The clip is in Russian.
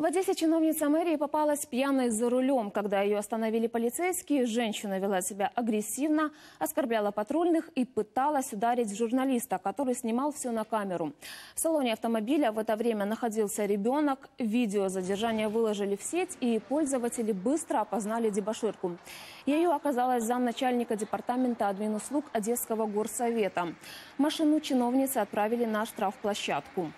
В Одессе чиновница мэрии попалась пьяной за рулем. Когда ее остановили полицейские, женщина вела себя агрессивно, оскорбляла патрульных и пыталась ударить журналиста, который снимал все на камеру. В салоне автомобиля в это время находился ребенок. Видео задержания выложили в сеть, и пользователи быстро опознали дебоширку. Ее оказалась замначальника департамента админуслуг Одесского горсовета. Машину чиновницы отправили на штрафплощадку.